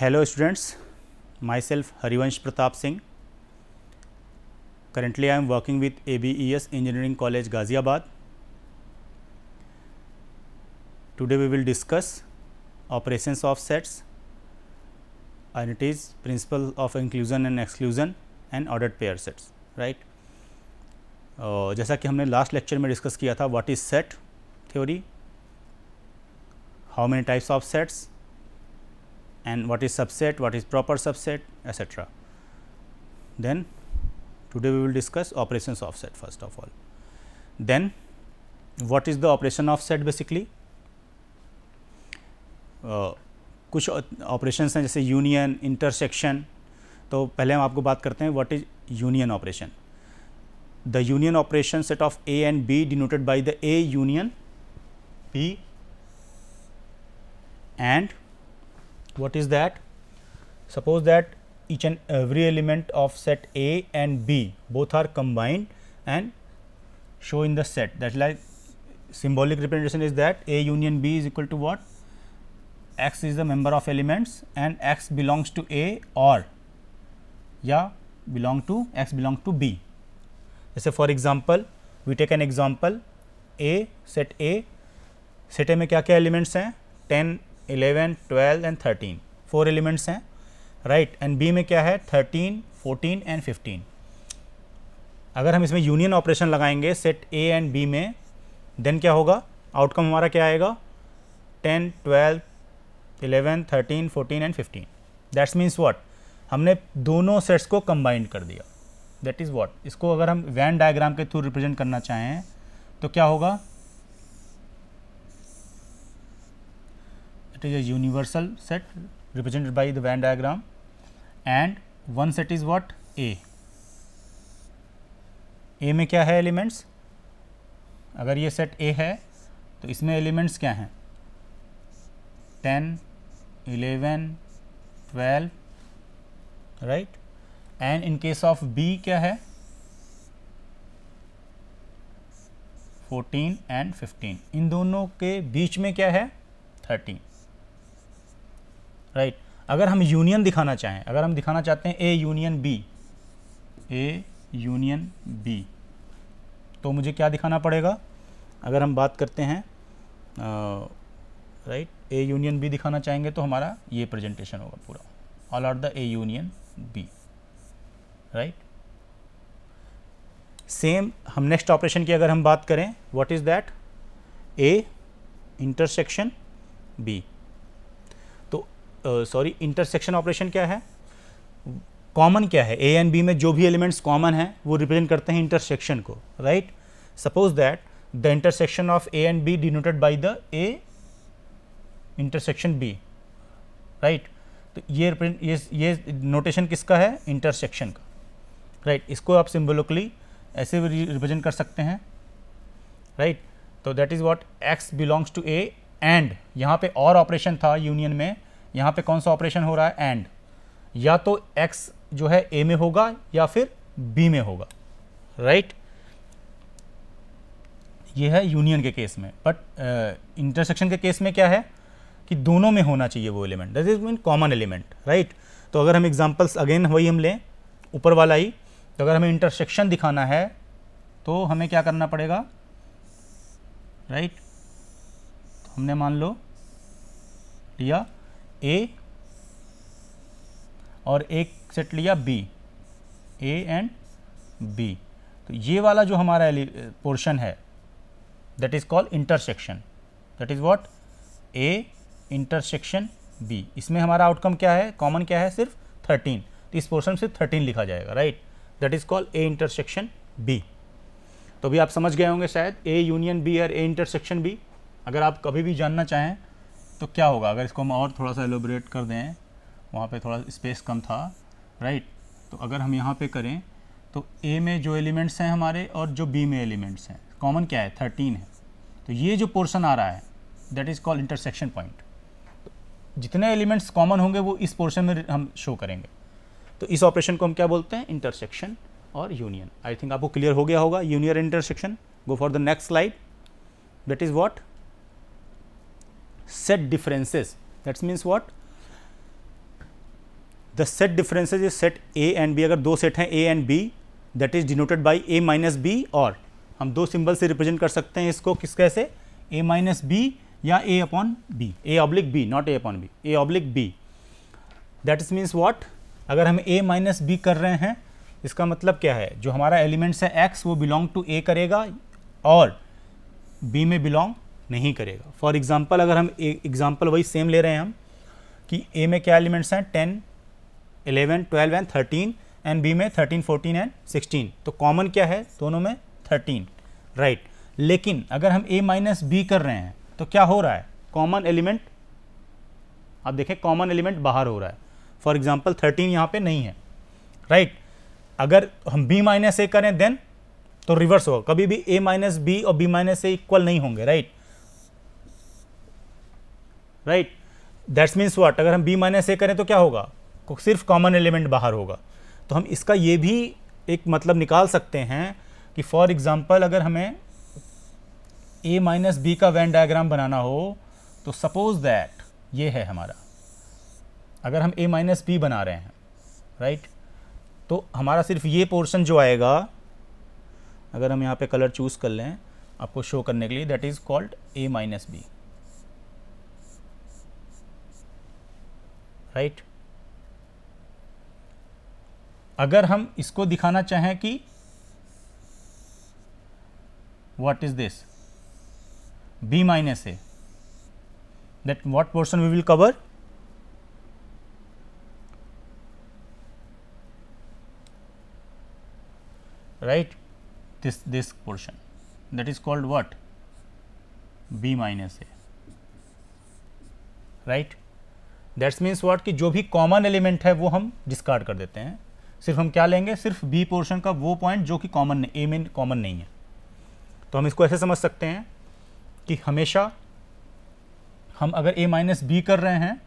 Hello students myself Harivansh Pratap Singh currently I am working with A B E S engineering college Ghaziabad today we will discuss operations of sets and it is principle of inclusion and exclusion and order pair sets right जैसा कि हमने last lecture में discuss किया था what is set theory how many types of sets and what is subset, what is proper subset etc. Then today we will discuss operations offset first of all. Then what is the operation offset basically? Uh, कुछ operations हैं जैसे union intersection तो पहले हम आपको बात करते हैं what is union operation the union operation set of A and B denoted by the A union P and What is that? Suppose that each and every element of set A and B both are combined and show in the set that like symbolic representation is that A union B is equal to what? X is the member of elements and X belongs to A or yeah belong to X belong to B. So say for example, we take an example A set A set A में क्या क्या elements are? 10 eleven twelve and thirteen four elements हैं right and B में क्या है thirteen fourteen and fifteen अगर हम इसमें यूनियन ऑपरेशन लगाएंगे सेट ए एंड बी में देन क्या होगा आउटकम हमारा क्या आएगा ten twelve eleven thirteen fourteen and fifteen that's means what हमने दोनों सेट्स को कम्बाइन कर दिया दैट इज़ वॉट इसको अगर हम वैन डायग्राम के थ्रू रिप्रेजेंट करना चाहें तो क्या होगा it is a universal set represented by the Venn diagram and one set is what A. A में क्या है एलिमेंट्स अगर ये सेट ए है तो इसमें एलिमेंट्स क्या हैं ten eleven twelve right and in case of B क्या है फोर्टीन एंड फिफ्टीन इन दोनों के बीच में क्या है थर्टीन राइट अगर हम यूनियन दिखाना चाहें अगर हम दिखाना चाहते हैं A union B A union B तो मुझे क्या दिखाना पड़ेगा अगर हम बात करते हैं राइट ए यूनियन बी दिखाना चाहेंगे तो हमारा ये प्रेजेंटेशन होगा पूरा all are the A union B right same हम नेक्स्ट ऑपरेशन की अगर हम बात करें what is that A intersection B sorry intersection operation क्या है कॉमन क्या है ए एंड बी में जो भी एलिमेंट्स कॉमन हैं वो रिप्रेजेंट करते हैं इंटरसेक्शन को right suppose that the intersection of A and B denoted by the A intersection B right तो ये ये ये नोटेशन किसका है इंटरसेक्शन का राइट right? इसको आप सिम्बोलिकली ऐसे भी रिप्रेजेंट कर सकते हैं राइट तो that is what X belongs to A and यहाँ पे और ऑपरेशन था यूनियन में यहाँ पे कौन सा ऑपरेशन हो रहा है एंड या तो एक्स जो है ए में होगा या फिर बी में होगा राइट ये है यूनियन के केस में बट इंटरसेक्शन uh, के केस में क्या है कि दोनों में होना चाहिए वो element that is mean common element right तो अगर हम एग्जाम्पल्स अगेन वही हम लें ऊपर वाला ही तो अगर हमें इंटरसेक्शन दिखाना है तो हमें क्या करना पड़ेगा राइट right? तो हमने मान लो लिया ए और एक सेट लिया बी ए एंड बी तो ये वाला जो हमारा पोर्शन है that is called intersection that is what A intersection B इसमें हमारा आउटकम क्या है कॉमन क्या है सिर्फ थर्टीन तो इस पोर्शन से थर्टीन लिखा जाएगा right that is called A intersection B तो भी आप समझ गए होंगे शायद ए यूनियन बी और ए इंटरसेक्शन बी अगर आप कभी भी जानना चाहें तो क्या होगा अगर इसको हम और थोड़ा सा एलोबरेट कर दें वहाँ पे थोड़ा स्पेस कम था राइट तो अगर हम यहाँ पे करें तो ए में जो एलिमेंट्स हैं हमारे और जो बी में एलिमेंट्स हैं कॉमन क्या है थर्टीन है तो ये जो पोर्सन आ रहा है that is called intersection point जितने एलिमेंट्स कॉमन होंगे वो इस पोर्शन में हम शो करेंगे तो इस ऑपरेशन को हम क्या बोलते हैं इंटरसेक्शन और यूनियन आई थिंक आपको क्लियर हो गया होगा union intersection go for the next slide that is what set differences that means what the set differences is set a and b अगर दो सेट हैं a and b that is denoted by a minus b और हम दो symbol से represent कर सकते हैं इसको किस कैसे a minus b या a upon b a oblique b not a upon b a oblique b that is means what अगर हम a माइनस बी कर रहे हैं इसका मतलब क्या है जो हमारा एलिमेंट्स है x वो बिलोंग टू a करेगा और b में बिलोंग नहीं करेगा फॉर एग्ज़ाम्पल अगर हम एग्ज़ाम्पल वही सेम ले रहे हैं हम कि ए में क्या एलिमेंट्स हैं ten eleven twelve and thirteen and B में थर्टीन फोर्टीन एंड सिक्सटीन तो कॉमन क्या है दोनों में थर्टीन राइट right. लेकिन अगर हम ए माइनस बी कर रहे हैं तो क्या हो रहा है कॉमन एलिमेंट आप देखें कॉमन एलिमेंट बाहर हो रहा है फॉर एग्जाम्पल थर्टीन यहाँ पे नहीं है राइट right. अगर हम बी माइनस ए करें देन तो रिवर्स होगा कभी भी ए माइनस बी और बी माइनस ए इक्वल नहीं होंगे right right? Right that's means what अगर हम बी माइनस ए करें तो क्या होगा सिर्फ कॉमन एलिमेंट बाहर होगा तो हम इसका ये भी एक मतलब निकाल सकते हैं कि फॉर एग्ज़ाम्पल अगर हमें ए माइनस बी का वैन डायग्राम बनाना हो तो सपोज दैट ये है हमारा अगर हम ए माइनस बी बना रहे हैं राइट right? तो हमारा सिर्फ ये पोर्शन जो आएगा अगर हम यहाँ पे कलर चूज़ कर लें आपको शो करने के लिए that is called A minus B right अगर हम इसको दिखाना चाहें कि what is this B minus A that what portion we will cover right this this portion that is called what B minus A right right? That's means what कि जो भी common element है वो हम डिस्कार्ड कर देते हैं सिर्फ हम क्या लेंगे सिर्फ बी पोर्शन का वो पॉइंट जो कि कॉमन ए में कॉमन नहीं है तो हम इसको ऐसे समझ सकते हैं कि हमेशा हम अगर ए माइनस बी कर रहे हैं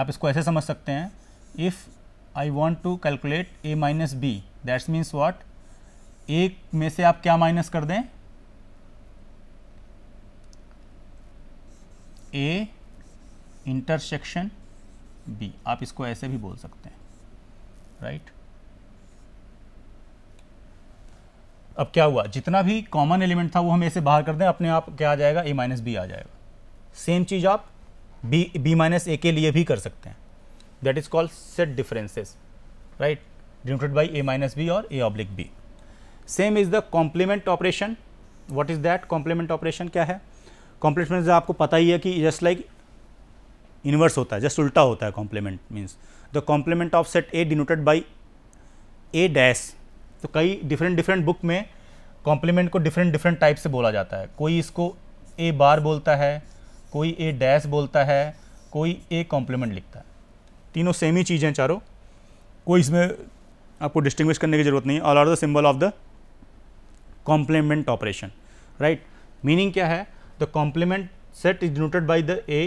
आप इसको ऐसे समझ सकते हैं if I want to calculate A minus B that's means what A में से आप क्या माइनस कर दें ए इंटरसेक्शन बी आप इसको ऐसे भी बोल सकते हैं राइट अब क्या हुआ जितना भी कॉमन एलिमेंट था वो हम ऐसे बाहर कर दें अपने आप क्या आ जाएगा ए माइनस बी आ जाएगा सेम चीज़ आप बी बी माइनस ए के लिए भी कर सकते हैं that is called set differences right denoted by A minus B और A oblique B same is the complement operation what is that complement operation क्या है कॉम्प्लीमेंट आपको पता ही है कि जस्ट लाइक इन्वर्स होता है जस्ट उल्टा होता है complement means the complement of set A denoted by A dash तो कई डिफरेंट डिफरेंट बुक में कॉम्प्लीमेंट को डिफरेंट डिफरेंट टाइप से बोला जाता है कोई इसको ए बार बोलता है कोई ए डैश बोलता है कोई ए कॉम्प्लीमेंट लिखता है तीनों सेम ही चीज़ें चारों कोई इसमें आपको डिस्टिंग्विश करने की ज़रूरत नहीं all are the symbol of the complement operation right meaning क्या है the complement set is denoted by the A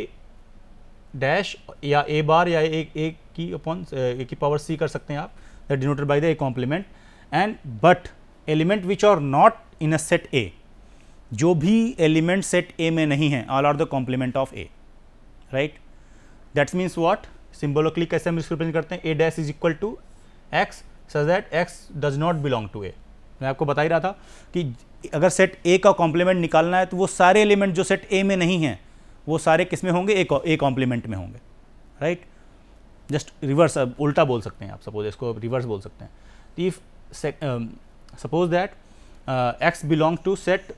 dash या ए बार या ए ए की अपॉन ए uh, की पावर सी कर सकते हैं आप that denoted by the A complement and but element which are not in a set A जो भी एलिमेंट सेट ए में नहीं है all are the complement of A right that's means what symbolically कैसे हम रिप्रेजेंट करते हैं A dash is equal to X such that X does not belong to A मैं आपको बता ही रहा था कि अगर सेट ए का कॉम्प्लीमेंट निकालना है तो वो सारे एलिमेंट जो सेट ए में नहीं है वो सारे किस में होंगे ए ए कॉम्प्लीमेंट में होंगे राइट जस्ट रिवर्स उल्टा बोल सकते हैं आप सपोज इसको रिवर्स बोल सकते हैं तो if suppose that X belong to set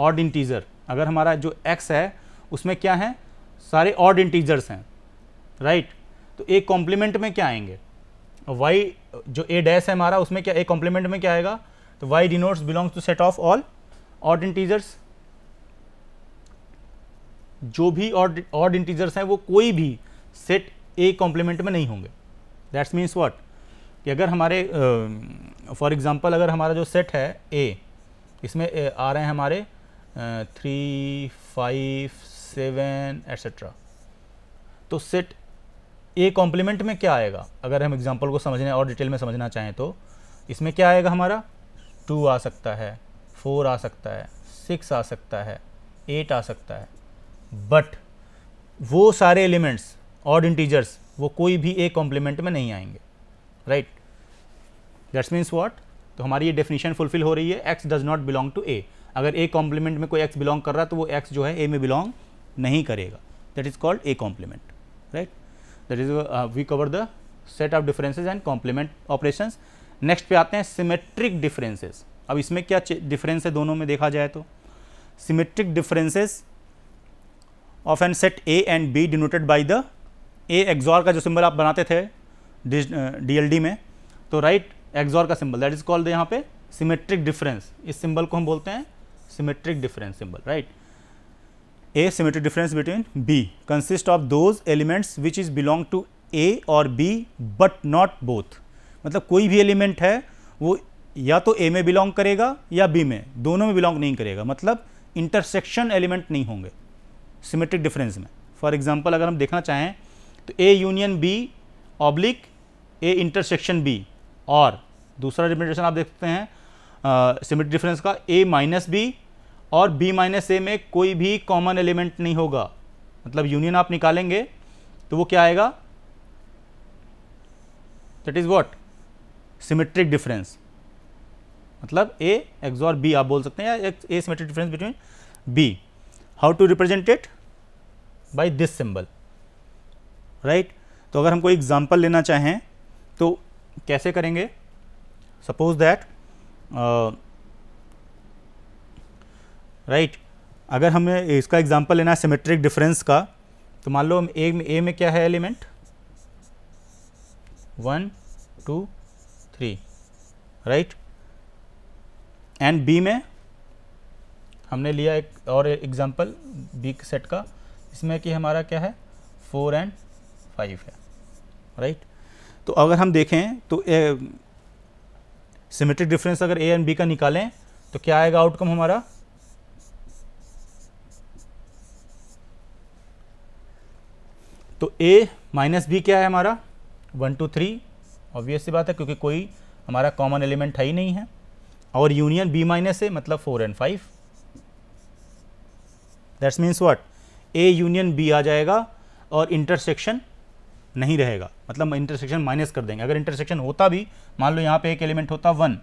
odd integer अगर हमारा जो एक्स है उसमें क्या है सारे ऑड इंटीजर्स हैं राइट तो ए कॉम्प्लीमेंट में क्या आएंगे वाई जो ए डैस है हमारा उसमें क्या ए कॉम्प्लीमेंट में क्या आएगा तो Y denotes belongs to set of all odd integers जो भी ऑड ऑड इंटीजर्स हैं वो कोई भी सेट ए कॉम्प्लीमेंट में नहीं होंगे दैट्स मीन्स वॉट कि अगर हमारे फॉर एग्ज़ाम्पल अगर हमारा जो सेट है ए इसमें आ रहे हैं हमारे थ्री फाइव सेवन एट्सेट्रा तो सेट ए कॉम्प्लीमेंट में क्या आएगा अगर हम एग्जाम्पल को समझने और डिटेल में समझना चाहें तो इसमें क्या आएगा हमारा टू आ सकता है फोर आ सकता है सिक्स आ सकता है एट आ सकता है बट वो सारे एलिमेंट्स ऑड इंटीजर्स वो कोई भी एक कॉम्प्लीमेंट में नहीं आएंगे राइट दैट्स मीन्स वॉट तो हमारी ये डेफिनेशन फुलफिल हो रही है X does not belong to A अगर ए कॉम्प्लीमेंट में कोई एक्स बिलोंग कर रहा है तो वो एक्स जो है ए में बिलोंग नहीं करेगा that is called A complement right that is we cover the set of differences and complement operation next पे आते हैं सिमेट्रिक डिफरेंसेज अब इसमें क्या डिफरेंस है दोनों में देखा जाए तो symmetric differences of an set A and B denoted by the A XOR का जो सिंबल आप बनाते थे डी में तो राइट एक्जॉर का सिंबल दैट इज कॉल्ड यहाँ पे सिमेट्रिक डिफरेंस इस सिंबल को हम बोलते हैं symmetric difference symbol right A symmetric difference between B consist of those elements which is belong to A और बी बट नॉट बोथ मतलब कोई भी एलिमेंट है वो या तो ए में बिलोंग करेगा या बी में दोनों में बिलोंग नहीं करेगा मतलब इंटरसेक्शन एलिमेंट नहीं होंगे सिमेट्रिक डिफरेंस में फॉर एग्जाम्पल अगर हम देखना चाहें तो A union B oblique A intersection B और दूसरा रिप्रेजेंटेशन आप देखते हैं सिमेट्रिक डिफरेंस का ए माइनस बी और बी माइनस ए में कोई भी कॉमन एलिमेंट नहीं होगा मतलब यूनियन आप निकालेंगे तो वो क्या आएगा that is what symmetric difference मतलब ए एक्स और बी आप बोल सकते हैं या A symmetric difference between B how to represent it by this symbol right तो अगर हम कोई एग्जांपल लेना चाहें तो कैसे करेंगे सपोज दैट राइट अगर हमें इसका एग्जांपल लेना है सिमेट्रिक डिफरेंस का तो मान लो ए में ए में क्या है element one two three right and B में हमने लिया एक और एग्जाम्पल बी सेट का इसमें कि हमारा क्या है फोर एंड फाइव है राइट तो अगर हम देखें तो सिमेट्रिक डिफरेंस अगर ए एंड बी का निकालें तो क्या आएगा आउटकम हमारा तो ए माइनस बी क्या है हमारा वन टू थ्री ऑब्वियस सी बात है क्योंकि कोई हमारा कॉमन एलिमेंट है ही नहीं है और यूनियन बी माइनस ए मतलब four and five that's means what A union B आ जाएगा और इंटरसेक्शन नहीं रहेगा मतलब इंटरसेक्शन माइनस कर देंगे अगर इंटरसेक्शन होता भी मान लो यहाँ पे एक एलिमेंट होता वन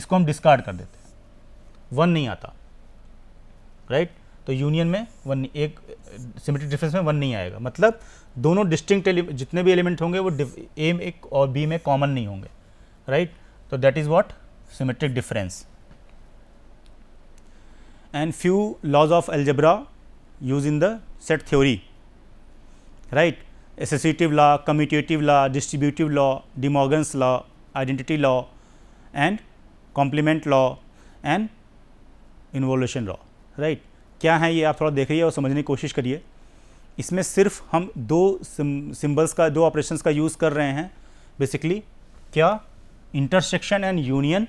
इसको हम डिस्कार्ड कर देते वन नहीं आता राइट तो यूनियन में वन एक सिमेट्रिक डिफरेंस में वन नहीं आएगा मतलब दोनों डिस्टिंक्ट जितने भी एलिमेंट होंगे वो ए में और बी में कॉमन नहीं होंगे राइट तो that is what symmetric difference and few laws of algebra used in the set theory right associative law commutative law distributive law de morgan's law identity law and complement law and involution law right क्या है ये आप थोड़ा देखिए और समझने की कोशिश करिए इसमें सिर्फ हम दो सिंबल्स का दो ऑपरेशंस का यूज़ कर रहे हैं बेसिकली क्या intersection and union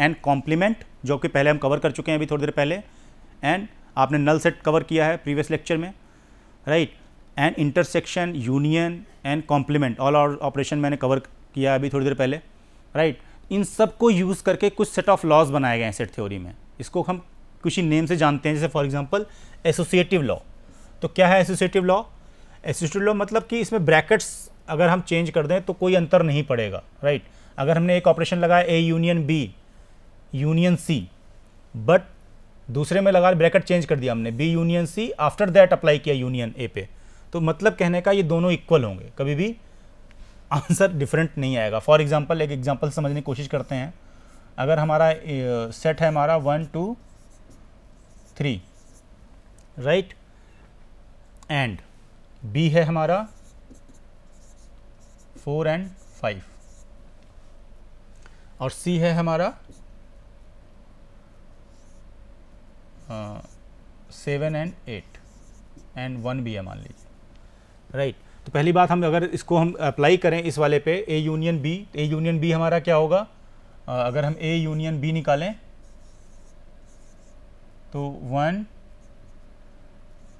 and complement जो कि पहले हम कवर कर चुके हैं अभी थोड़ी देर पहले एंड आपने नल सेट कवर किया है प्रीवियस लेक्चर में right and intersection union and complement all और ऑपरेशन मैंने कवर किया अभी थोड़ी देर पहले राइट right? इन सब को यूज़ करके कुछ सेट ऑफ लॉज बनाए गए हैं सेट थ्योरी में इसको हम कुछ ही नेम से जानते हैं जैसे फॉर एग्जाम्पल एसोसिएटिव लॉ तो क्या है एसोसिएटिव लॉ एसोसिएटिव लॉ मतलब कि इसमें ब्रैकेट्स अगर हम चेंज कर दें तो कोई अंतर नहीं पड़ेगा राइट right? अगर हमने एक ऑपरेशन लगाया A union B union C but दूसरे में लगा ब्रैकेट चेंज कर दिया हमने B union C after that apply किया यूनियन ए पे तो मतलब कहने का ये दोनों इक्वल होंगे कभी भी आंसर डिफरेंट नहीं आएगा फॉर एग्जाम्पल एक एग्जाम्पल समझने की कोशिश करते हैं अगर हमारा सेट है हमारा one two three right and B है हमारा फोर एंड फाइव और सी है हमारा हाँ, seven and eight and one भी है मान लीजिए राइट तो पहली बात हम अगर इसको हम अप्लाई करें इस वाले पे A union B A union B हमारा क्या होगा uh, अगर हम ए यूनियन बी निकालें तो one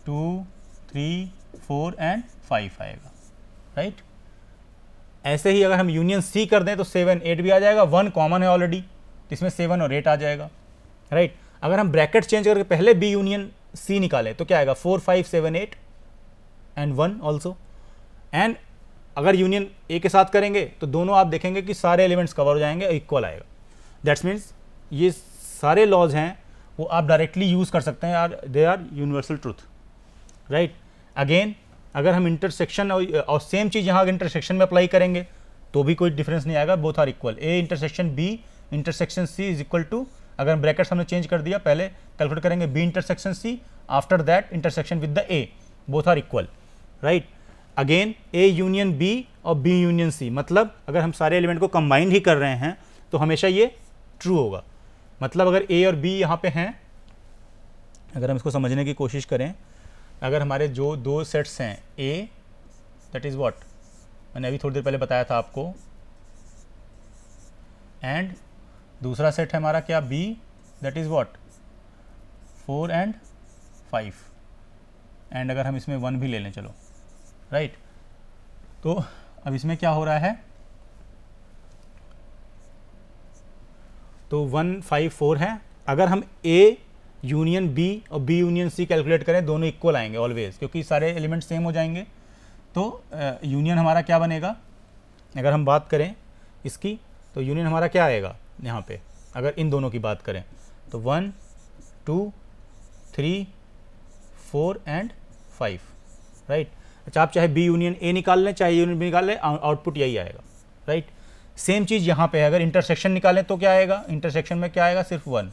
two three four and five आएगा राइट ऐसे ही अगर हम यूनियन सी कर दें तो सेवन एट भी आ जाएगा वन कॉमन है ऑलरेडी इसमें सेवन और एट आ जाएगा राइट अगर हम ब्रैकेट चेंज करके पहले बी यूनियन सी निकालें तो क्या आएगा four five seven eight and one also and अगर यूनियन ए के साथ करेंगे तो दोनों आप देखेंगे कि सारे एलिमेंट्स कवर हो जाएंगे इक्वल आएगा दैट्स मीन्स ये सारे लॉज हैं वो आप डायरेक्टली यूज़ कर सकते हैं are they are universal truth right again अगर हम इंटरसेक्शन और, और सेम चीज़ यहाँ इंटरसेक्शन में अप्लाई करेंगे तो भी कोई डिफरेंस नहीं आएगा both are equal A intersection B intersection C is equal to अगर ब्रैकेट्स हमने चेंज कर दिया पहले कैलकुलेट करेंगे B intersection C after that intersection with the A both are equal right again A union B और B union C मतलब अगर हम सारे एलिमेंट को कंबाइंड ही कर रहे हैं तो हमेशा ये ट्रू होगा मतलब अगर ए और बी यहाँ पे हैं अगर हम इसको समझने की कोशिश करें अगर हमारे जो दो सेट्स हैं ए दैट इज़ वॉट मैंने अभी थोड़ी देर पहले बताया था आपको एंड दूसरा सेट है हमारा क्या B that is what four and five and अगर हम इसमें वन भी ले लें चलो राइट right? तो अब इसमें क्या हो रहा है तो वन फाइव फोर है अगर हम ए यूनियन बी और बी यूनियन सी कैलकुलेट करें दोनों इक्वल आएंगे ऑलवेज क्योंकि सारे एलिमेंट सेम हो जाएंगे तो यूनियन हमारा क्या बनेगा अगर हम बात करें इसकी तो यूनियन हमारा क्या आएगा यहाँ पे अगर इन दोनों की बात करें तो one two three four and five right अच्छा आप चाहे बी यूनियन ए निकाल लें चाहे यूनियन बी निकाल लें आउटपुट यही आएगा राइट सेम चीज़ यहाँ पे है अगर इंटरसेक्शन निकालें तो क्या आएगा इंटरसेक्शन में क्या आएगा सिर्फ वन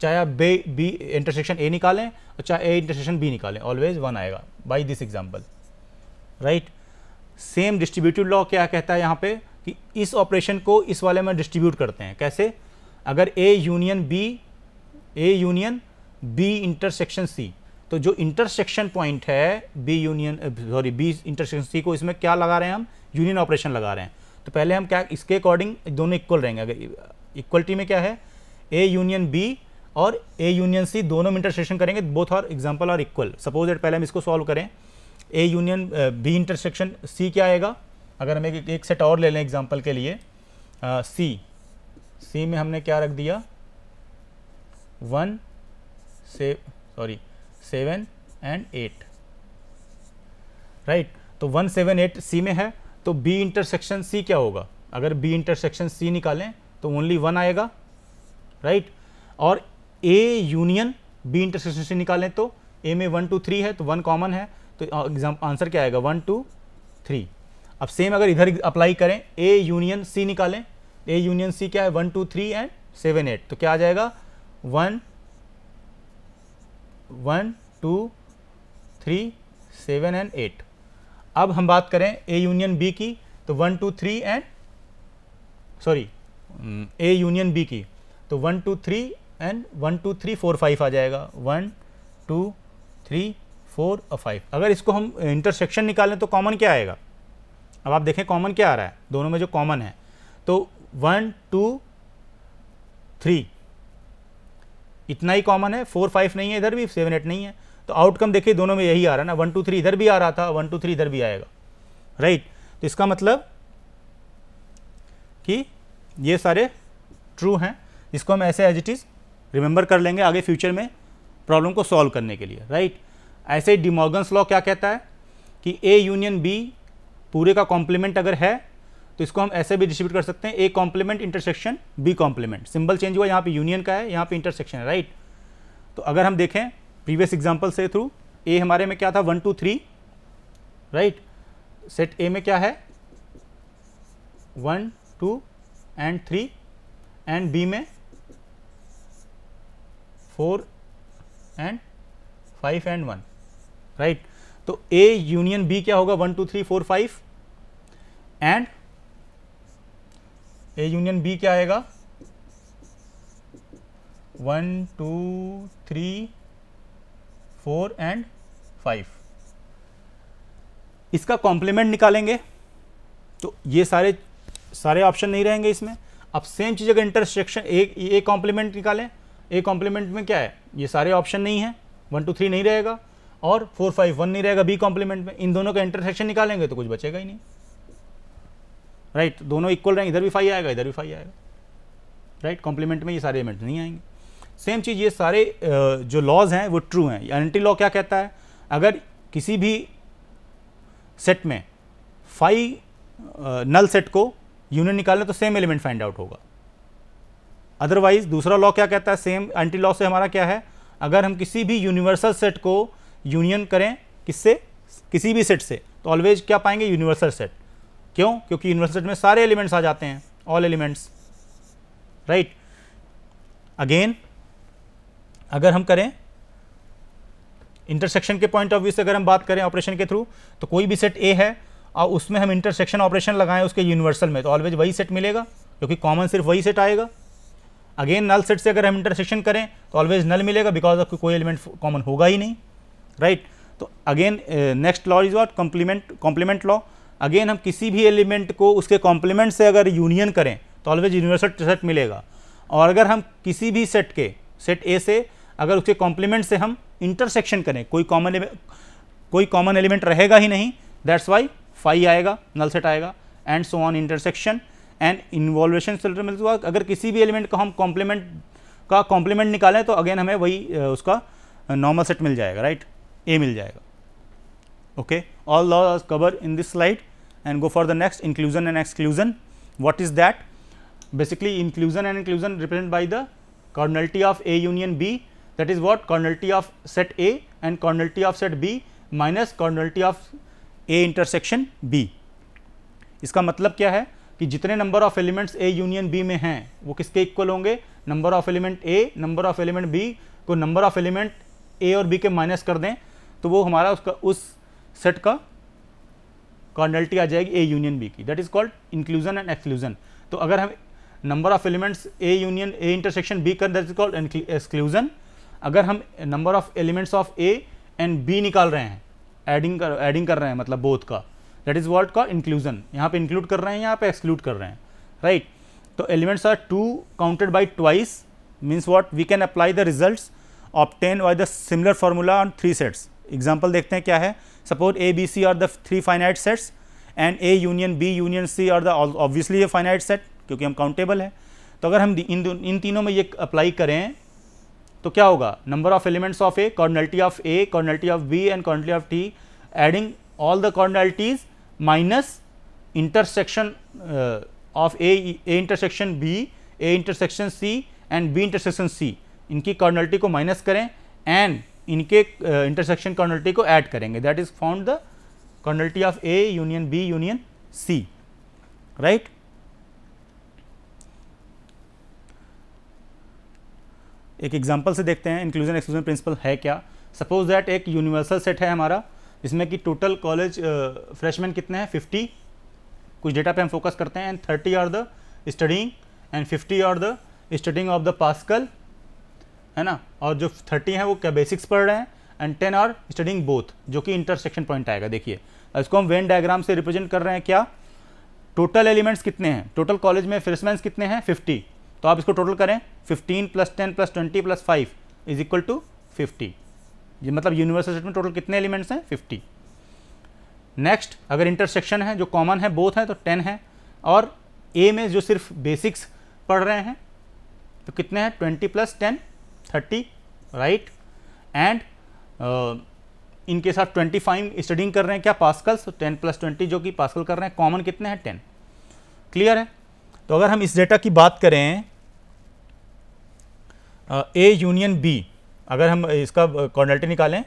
चाहे आप बे बी इंटरसेक्शन ए निकालें और चाहे ए इंटरसेक्शन बी निकालें ऑलवेज वन आएगा by this example right same distributive law क्या कहता है यहाँ पे कि इस ऑपरेशन को इस वाले में डिस्ट्रीब्यूट करते हैं कैसे अगर A union B A union B intersection C तो जो इंटरसेक्शन पॉइंट है B union sorry B intersection C को इसमें क्या लगा रहे हैं हम यूनियन ऑपरेशन लगा रहे हैं तो पहले हम क्या इसके अकॉर्डिंग दोनों इक्वल रहेंगे अगर इक्वलिटी में क्या है ए यूनियन बी और ए यूनियन सी दोनों में इंटरसेक्शन करेंगे बोथ आर एग्जाम्पल और इक्वल सपोज दैट पहले हम इसको सॉल्व करें A union B intersection C क्या आएगा अगर हम एक एक सेट और ले लें एग्जाम्पल के लिए आ, सी सी में हमने क्या रख दिया वन से sorry seven and eight right तो वन सेवन एट सी में है तो बी इंटरसेक्शन सी क्या होगा अगर बी इंटरसेक्शन सी निकालें तो ओनली वन आएगा राइट right? और A union B intersection C निकालें तो ए में वन टू थ्री है तो वन कॉमन है तो एग्जाम uh, आंसर क्या आएगा वन टू थ्री अब सेम अगर इधर अप्लाई करें ए यूनियन सी निकालें ए यूनियन सी क्या है one two three and seven eight तो क्या आ जाएगा one one two three seven and eight अब हम बात करें ए यूनियन बी की तो one two three and sorry A union B की तो one two three and one two three four five आ जाएगा वन टू थ्री फोर और फाइव अगर इसको हम इंटरसेक्शन निकालें तो कॉमन क्या आएगा अब आप देखें कॉमन क्या आ रहा है दोनों में जो कॉमन है तो वन टू थ्री इतना ही कॉमन है फोर फाइव नहीं है इधर भी सेवन एट नहीं है तो आउटकम देखिए दोनों में यही आ रहा है ना वन टू थ्री इधर भी आ रहा था वन टू थ्री इधर भी आएगा राइट right. तो इसका मतलब कि ये सारे ट्रू हैं इसको हम ऐसे एज इट इज़ रिमेंबर कर लेंगे आगे फ्यूचर में प्रॉब्लम को सॉल्व करने के लिए राइट right? ऐसे ही लॉ क्या कहता है कि ए यूनियन बी पूरे का कॉम्प्लीमेंट अगर है तो इसको हम ऐसे भी डिस्ट्रीब्यूट कर सकते हैं A complement intersection B complement symbol change हुआ यहाँ पे यूनियन का है यहाँ पे इंटरसेक्शन है राइट तो अगर हम देखें प्रीवियस एग्जाम्पल से थ्रू ए हमारे में क्या था one two three right set A में क्या है one two and three and B में four and five and one right तो ए यूनियन बी क्या होगा one two three four five and A union B क्या आएगा one two three four and five इसका कॉम्प्लीमेंट निकालेंगे तो ये सारे सारे ऑप्शन नहीं रहेंगे इसमें अब सेम चीज़ अगर इंटरसेक्शन एक ए कॉम्प्लीमेंट निकालें ए कॉम्प्लीमेंट में क्या है ये सारे ऑप्शन नहीं है वन टू थ्री नहीं रहेगा और फोर फाइव वन नहीं रहेगा बी कॉम्प्लीमेंट में इन दोनों का इंटरसेक्शन निकालेंगे तो कुछ बचेगा ही नहीं राइट right, दोनों इक्वल रहेंगे इधर भी फाइव आएगा इधर भी फाइव आएगा राइट कॉम्प्लीमेंट में ये सारे एलिमेंट नहीं आएंगे सेम चीज़ ये सारे जो लॉज हैं वो ट्रू हैं एंटी लॉ क्या कहता है अगर किसी भी सेट में फाइव नल सेट को यूनियन निकालना तो सेम एलिमेंट फाइंड आउट होगा अदरवाइज दूसरा लॉ क्या कहता है सेम एंटी लॉ से हमारा क्या है अगर हम किसी भी यूनिवर्सल सेट को यूनियन करें किससे किसी भी सेट से तो ऑलवेज क्या पाएंगे यूनिवर्सल सेट क्यों क्योंकि यूनिवर्सल सेट में सारे एलिमेंट्स आ जाते हैं ऑल एलिमेंट्स राइट अगेन अगर हम करें इंटरसेक्शन के पॉइंट ऑफ व्यू से अगर हम बात करें ऑपरेशन के थ्रू तो कोई भी सेट ए है और उसमें हम इंटरसेक्शन ऑपरेशन लगाएं उसके यूनिवर्सल में तो ऑलवेज वही सेट मिलेगा क्योंकि कॉमन सिर्फ वही सेट आएगा अगेन नल सेट से अगर हम इंटरसेक्शन करें तो ऑलवेज नल मिलेगा बिकॉज ऑफ कोई एलिमेंट कॉमन होगा ही नहीं राइट तो again next law is what complement complement law again हम किसी भी एलिमेंट को उसके कॉम्प्लीमेंट से अगर यूनियन करें तो ऑलवेज यूनिवर्सल सेट मिलेगा और अगर हम किसी भी सेट के सेट ए से अगर उसके कॉम्प्लीमेंट से हम इंटरसेक्शन करें कोई कॉमन कोई कॉमन एलिमेंट रहेगा ही नहीं दैट्स वाई फाई आएगा नल सेट आएगा and so on intersection and involution सेल्टर अगर किसी भी एलिमेंट का हम कॉम्प्लीमेंट का कॉम्प्लीमेंट निकालें तो अगेन हमें वही उसका नॉर्मल सेट मिल जाएगा राइट right? ए मिल जाएगा okay all laws cover in this slide and go for the next inclusion and exclusion what is that basically inclusion and inclusion represent by the cardinality of A union B that is what cardinality of set A and cardinality of set B minus cardinality of A intersection B इसका मतलब क्या है कि जितने number of elements A union B में हैं वो किसके इक्वल होंगे number of element A number of element B को नंबर ऑफ एलिमेंट ए और बी के माइनस कर दें तो वो हमारा उसका उस सेट का कॉर्नल्टी आ जाएगी ए यूनियन बी की that is called inclusion and exclusion तो अगर हम number of elements A union A intersection B कर दैट इज कॉल्ड एक्सक्लूजन अगर हम number of elements of A and B निकाल रहे हैं एडिंग कर एडिंग कर रहे हैं मतलब बोथ का दैट इज वर्ड का इंक्लूजन यहाँ पे इंक्लूड कर रहे हैं यहाँ पे एक्सक्लूड कर रहे हैं राइट right? तो elements are to counted by twice means what we can apply the result obtain by the similar formula on three sets example देखते हैं क्या है suppose A B C are the three finite sets and A union B union C are the obviously ये finite set क्योंकि हम countable है तो अगर हम इन इन तीनों में ये अप्लाई करें तो क्या होगा number of elements of A cardinality of A cardinality of B and cardinality of T adding all the cardinalities minus intersection of A A intersection B A intersection C and B intersection C इनकी cardinality को minus करें and इनके intersection कॉर्नल्टी को add करेंगे that is found the cardinality of A union B union C right एक example से देखते हैं इंक्लूजन एक्सक्लूजन प्रिंसिपल है क्या सपोज दैट एक यूनिवर्सल सेट है हमारा जिसमें कि टोटल कॉलेज फ्रेशमैन कितने हैं 50 कुछ डेटा पे हम फोकस करते हैं and 30 are the studying and 50 are the studying of the Pascal है ना और जो थर्टी है वो क्या बेसिक्स पढ़ रहे हैं and ten are studying both जो कि इंटरसेक्शन पॉइंट आएगा देखिए इसको हम वेन डायग्राम से रिप्रेजेंट कर रहे हैं क्या टोटल एलिमेंट्स कितने हैं टोटल कॉलेज में फ्रेशमैन कितने हैं फिफ्टी तो आप इसको टोटल करें fifteen plus ten plus twenty plus five is equal to fifty मतलब यूनिवर्सल सेट में टोटल कितने एलिमेंट्स हैं फिफ्टी नेक्स्ट अगर इंटरसेक्शन है जो कॉमन है बोथ हैं तो टेन है और ए में जो सिर्फ बेसिक्स पढ़ रहे हैं तो कितने हैं twenty plus ten thirty right and uh, इनके साथ फाइव स्टडिंग कर रहे हैं क्या पासकल्स तो टेन प्लस ट्वेंटी जो कि पास्कल कर रहे हैं कॉमन कितने हैं टेन क्लियर है तो अगर हम इस डेटा की बात करें ए यूनियन बी अगर हम इसका कॉर्नल्टी uh, निकालें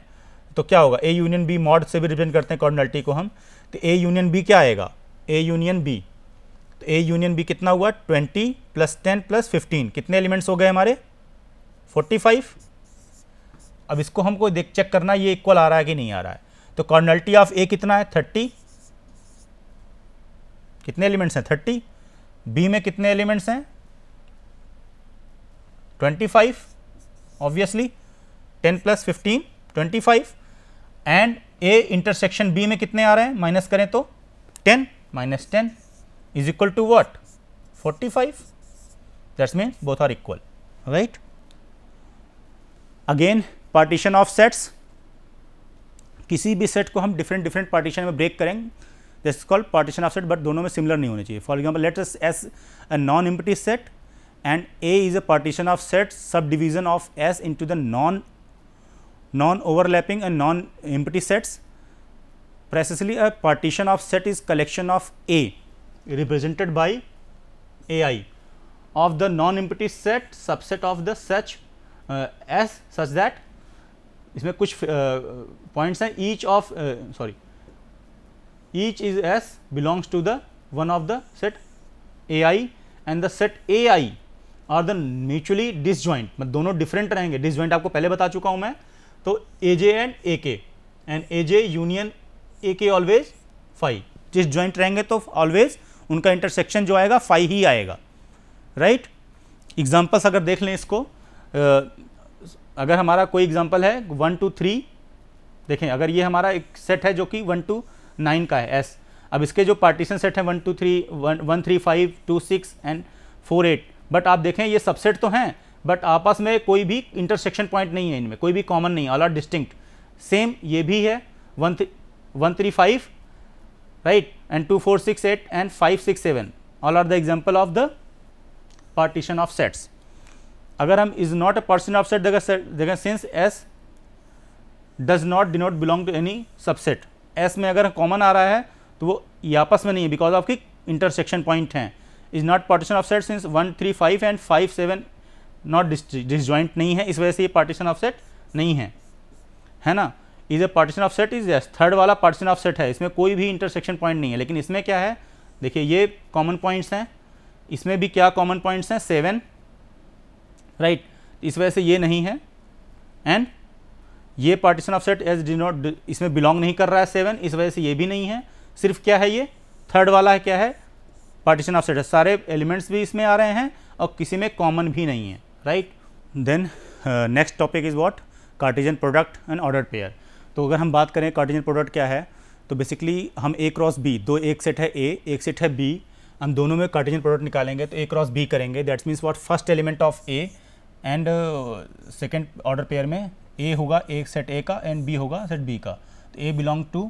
तो क्या होगा ए यूनियन बी मॉड से भी रिप्रेजेंट करते हैं कॉर्नल्टी को हम तो ए यूनियन बी क्या आएगा ए यूनियन बी तो ए यूनियन बी कितना हुआ twenty plus ten plus fifteen कितने एलिमेंट्स हो गए हमारे 45 अब इसको हमको देख चेक करना ये इक्वल आ रहा है कि नहीं आ रहा है तो कॉर्नल्टी ऑफ ए कितना है 30 कितने एलिमेंट्स हैं 30 बी में कितने एलिमेंट्स हैं 25 obviously ten plus fifteen 25 and A intersection B में कितने आ रहे हैं माइनस करें तो 10 minus ten is equal to what 45 that's mean both are equal right again partition of sets किसी भी सेट को हम डिफरेंट डिफरेंट पार्टीशन में ब्रेक करेंगे this is called partition of set but दोनों में सिमिलर नहीं होने चाहिए for example let S S a non empty set and A is a partition of set subdivision of S into the non non overlapping and non empty sets a partition of set is collection of A represented by A I of the non empty set subset of the such S such that इसमें कुछ points uh, हैं each of sorry each is S belongs to the one of the set A I and the set A I are the mutually disjoint मतलब दोनों different रहेंगे disjoint आपको पहले बता चुका हूं मैं तो ए जे एंड ए के and A J union A के ऑलवेज फाइव ज्वाइंट रहेंगे तो ऑलवेज उनका इंटरसेक्शन जो आएगा फाइव ही आएगा राइट right? एग्जाम्पल्स अगर देख लें इसको अगर हमारा कोई एग्जाम्पल है वन टू थ्री देखें अगर ये हमारा एक सेट है जो कि वन टू नाइन का है एस अब इसके जो पार्टीशन सेट हैं one two three one one three five two six and four eight but आप देखें ये सबसेट तो हैं बट आपस में कोई भी इंटरसेक्शन पॉइंट नहीं है इनमें कोई भी कॉमन नहीं ऑल आर डिस्टिंक्ट सेम ये भी है one three one three five right and two four six eight and five six seven all are the example of the partition of sets अगर हम is not a person of set देगा since S does not denote belong to any subset S में अगर common आ रहा है तो वो ये आपस में नहीं है बिकॉज ऑफ की इंटरसेक्शन पॉइंट हैं is not partition of set since one three five and five seven not disjoint नहीं है इस वजह से ये पार्टीशन ऑफ सेट नहीं है है ना is a partition of set is yes third वाला पार्टीशन ऑफ सेट है इसमें कोई भी इंटरसेक्शन पॉइंट नहीं है लेकिन इसमें क्या है देखिए ये कॉमन पॉइंट्स हैं इसमें भी क्या कॉमन पॉइंट्स हैं सेवन राइट इस वजह से ये नहीं है एंड ये partition of set as D not इसमें बिलोंग नहीं कर रहा है सेवन इस वजह से ये भी नहीं है सिर्फ क्या है ये थर्ड वाला है क्या है पार्टीशन ऑफ सेट सारे एलिमेंट्स भी इसमें आ रहे हैं और किसी में कॉमन भी नहीं है right then next topic is what Cartesian product and order pair तो अगर हम बात करें कार्टिजन प्रोडक्ट क्या है तो बेसिकली हम ए क्रॉस बी दो एक सेट है ए एक सेट है बी हम दोनों में कार्टिजन प्रोडक्ट निकालेंगे तो ए क्रॉस बी करेंगे that's means what first element of A and second order pair में ए होगा ए सेट ए का एंड बी होगा सेट बी का तो A belong to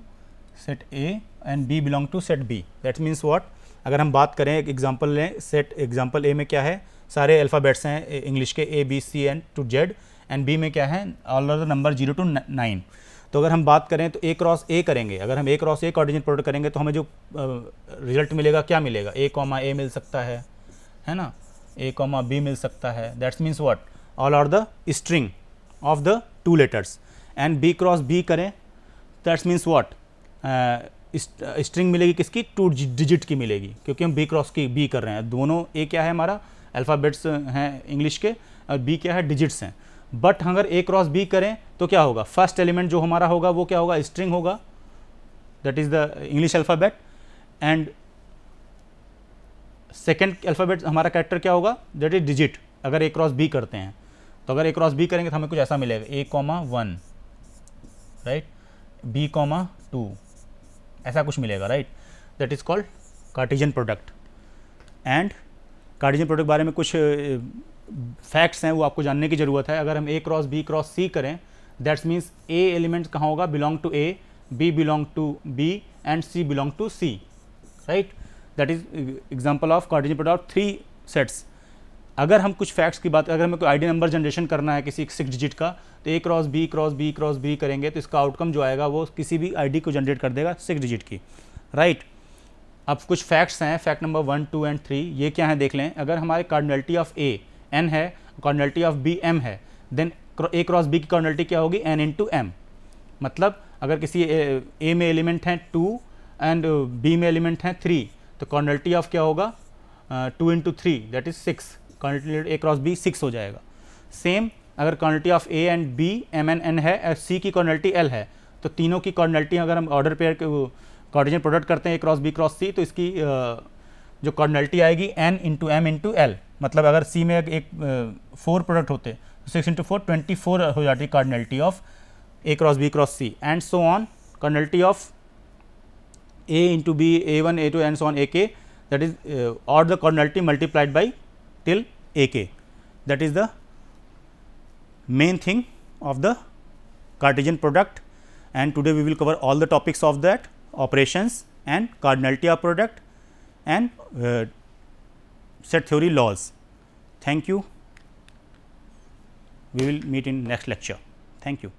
set A and B belong to set B that means what अगर हम बात करें एक एग्जाम्पल लें सेट एग्जाम्पल ए में क्या है सारे अल्फ़ाबेट्स हैं इंग्लिश के A B C and to Z and B में क्या है all the number zero to nine तो अगर हम बात करें तो ए क्रॉस ए करेंगे अगर हम A cross A coordinate product करेंगे तो हमें जो रिजल्ट मिलेगा क्या मिलेगा ए कॉमा ए मिल सकता है है ना ए कॉमा बी मिल सकता है that's means what all are the string of the two letters and B cross B करें दैट्स मीन्स वॉट स्ट्रिंग मिलेगी किसकी टू डिजिट की मिलेगी क्योंकि हम बी क्रॉस की बी कर रहे हैं दोनों ए क्या है हमारा अल्फ़ाबेट्स हैं इंग्लिश के और बी क्या है डिजिट्स हैं बट अगर ए क्रॉस बी करें तो क्या होगा फर्स्ट एलिमेंट जो हमारा होगा वो क्या होगा स्ट्रिंग होगा that is the English alphabet and second alphabet हमारा कैरेक्टर क्या होगा दैट इज डिजिट अगर ए क्रॉस बी करते हैं तो अगर ए क्रॉस बी करेंगे तो हमें कुछ ऐसा मिलेगा A comma one right B comma two ऐसा कुछ मिलेगा right that is called Cartesian product and Cartesian product बारे में कुछ फैक्ट्स हैं वो आपको जानने की ज़रूरत है अगर हम A cross B cross C करें दैट्स मीन्स ए एलिमेंट कहाँ होगा belong to A B belong to B and C belong to C right that is example of Cartesian product of three sets अगर हम कुछ facts की बात अगर हमें कोई डी नंबर जनरेशन करना है किसी सिक्स डिजिट का तो A cross B cross B cross B करेंगे तो इसका आउटकम जो आएगा वो किसी भी आईडी को जनरेट कर देगा सिक्स डिजिट की राइट right. अब कुछ फैक्ट्स हैं fact number one two and three ये क्या है देख लें अगर हमारे कार्डनल्टी ऑफ ए एन है कार्डनल्टी ऑफ बी एम है देन ए क्रॉस बी की कार्डनल्टी क्या होगी एन इन टू एम मतलब अगर किसी ए में एलिमेंट हैं टू एंड बी में एलिमेंट हैं थ्री तो कॉर्नल्टी ऑफ क्या होगा two into three that is six cardinality A cross B six हो जाएगा सेम अगर quantity of A and B M N N है और सी की कॉर्नलिटी एल है तो तीनों की कॉर्नलिटी अगर हम ऑर्डर पेयर के कॉर्डिजन प्रोडक्ट करते हैं A cross B cross C तो इसकी जो कॉर्नलिटी आएगी N into M into L मतलब अगर सी में एक फोर प्रोडक्ट होते तो six into four twenty four हो जाती है of A cross B cross C and so on cardinality of a into b a 1 a 2 and so on a k that is uh, or the cardinality multiplied by till a k that is the main thing of the Cartesian product and today we will cover all the topics of that operations and cardinality of product and uh, set theory laws. Thank you. We will meet in next lecture. Thank you.